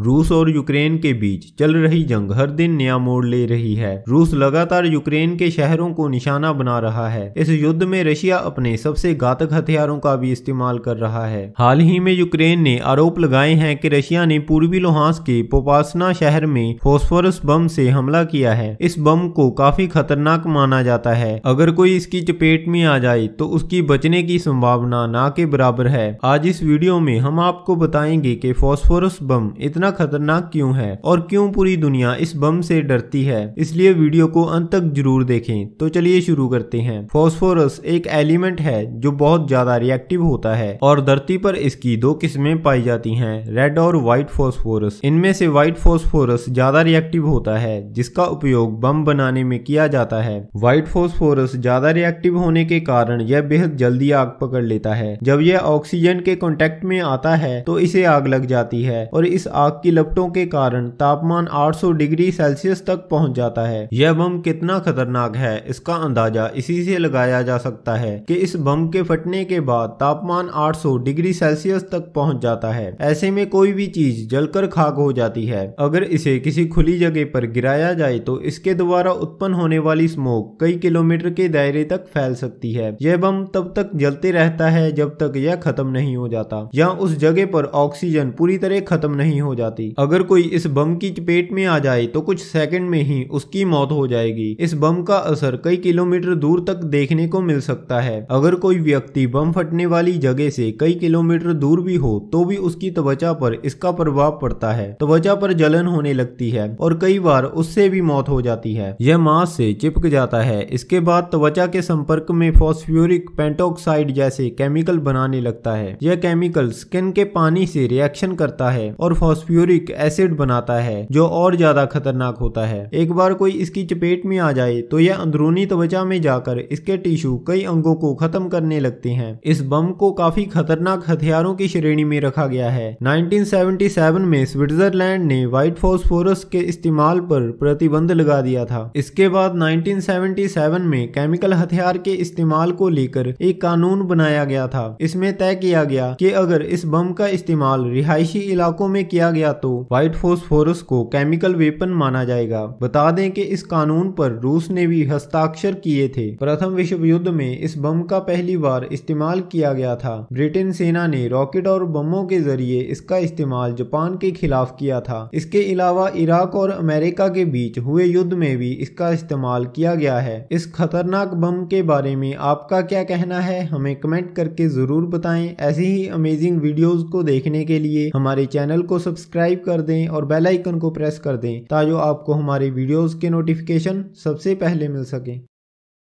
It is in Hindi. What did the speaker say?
रूस और यूक्रेन के बीच चल रही जंग हर दिन नया मोड़ ले रही है रूस लगातार यूक्रेन के शहरों को निशाना बना रहा है इस युद्ध में रशिया अपने सबसे घातक हथियारों का भी इस्तेमाल कर रहा है हाल ही में यूक्रेन ने आरोप लगाए हैं कि रशिया ने पूर्वी लोहांस के पोपासना शहर में फोस्फोरस बम से हमला किया है इस बम को काफी खतरनाक माना जाता है अगर कोई इसकी चपेट में आ जाए तो उसकी बचने की संभावना ना के बराबर है आज इस वीडियो में हम आपको बताएंगे की फोस्फोरस बम इतना इतना खतरनाक क्यों है और क्यों पूरी दुनिया इस बम से डरती है इसलिए वीडियो को अंत तक जरूर देखें तो चलिए शुरू करते हैं फॉस्फोरस एक एलिमेंट है जो बहुत ज्यादा रिएक्टिव होता है और धरती पर इसकी दो किस्में पाई जाती हैं रेड और व्हाइट फॉस्फोरस इनमें से व्हाइट फॉस्फोरस ज्यादा रिएक्टिव होता है जिसका उपयोग बम बनाने में किया जाता है व्हाइट फॉस्फोरस ज्यादा रिएक्टिव होने के कारण यह बेहद जल्दी आग पकड़ लेता है जब यह ऑक्सीजन के कॉन्टेक्ट में आता है तो इसे आग लग जाती है और इस आग की लपटों के कारण तापमान 800 डिग्री सेल्सियस तक पहुंच जाता है यह बम कितना खतरनाक है इसका अंदाजा इसी से लगाया जा सकता है कि इस बम के फटने के बाद तापमान 800 डिग्री सेल्सियस तक पहुंच जाता है ऐसे में कोई भी चीज जलकर खाक हो जाती है अगर इसे किसी खुली जगह पर गिराया जाए तो इसके द्वारा उत्पन्न होने वाली स्मोक कई किलोमीटर के दायरे तक फैल सकती है यह बम तब तक जलते रहता है जब तक यह खत्म नहीं हो जाता या उस जगह पर ऑक्सीजन पूरी तरह खत्म नहीं हो जाता जाती अगर कोई इस बम की चपेट में आ जाए तो कुछ सेकंड में ही उसकी मौत हो जाएगी इस बम का असर कई किलोमीटर दूर तक देखने को मिल सकता है अगर कोई व्यक्ति बम फटने वाली जगह से कई किलोमीटर दूर भी हो तो भी उसकी त्वचा पर इसका प्रभाव पड़ता है त्वचा पर जलन होने लगती है और कई बार उससे भी मौत हो जाती है यह मांस से चिपक जाता है इसके बाद त्वचा के संपर्क में फॉस्फ्यूरिक पेंटोक्साइड जैसे केमिकल बनाने लगता है यह केमिकल स्किन के पानी से रिएक्शन करता है और फॉस्फ्यूरिक यूरिक एसिड बनाता है जो और ज्यादा खतरनाक होता है एक बार कोई इसकी चपेट में आ जाए तो यह अंदरूनी त्वचा में जाकर इसके टिश्यू कई अंगों को खत्म करने लगते हैं इस बम को काफी खतरनाक हथियारों की श्रेणी में रखा गया है 1977 में स्विट्जरलैंड ने व्हाइट फॉस्फोरस के इस्तेमाल पर प्रतिबंध लगा दिया था इसके बाद 1977 में केमिकल हथियार के इस्तेमाल को लेकर एक कानून बनाया गया था इसमें तय किया गया कि अगर इस बम का इस्तेमाल रिहायशी इलाकों में किया गया गया तो व्हाइट फोस्फोरस को केमिकल वेपन माना जाएगा बता दें कि इस कानून पर रूस ने भी हस्ताक्षर किए थे प्रथम विश्व युद्ध में इस बम का पहली बार इस्तेमाल किया गया था ब्रिटेन सेना ने रॉकेट और बमों के जरिए इसका इस्तेमाल जापान के खिलाफ किया था इसके अलावा इराक और अमेरिका के बीच हुए युद्ध में भी इसका इस्तेमाल किया गया है इस खतरनाक बम के बारे में आपका क्या कहना है हमें कमेंट करके जरूर बताएं ऐसी ही अमेजिंग वीडियोस को देखने के लिए हमारे चैनल को सब्सक्राइब सब्सक्राइब कर दें और बेल आइकन को प्रेस कर दें ताकि आपको हमारी वीडियोस के नोटिफिकेशन सबसे पहले मिल सकें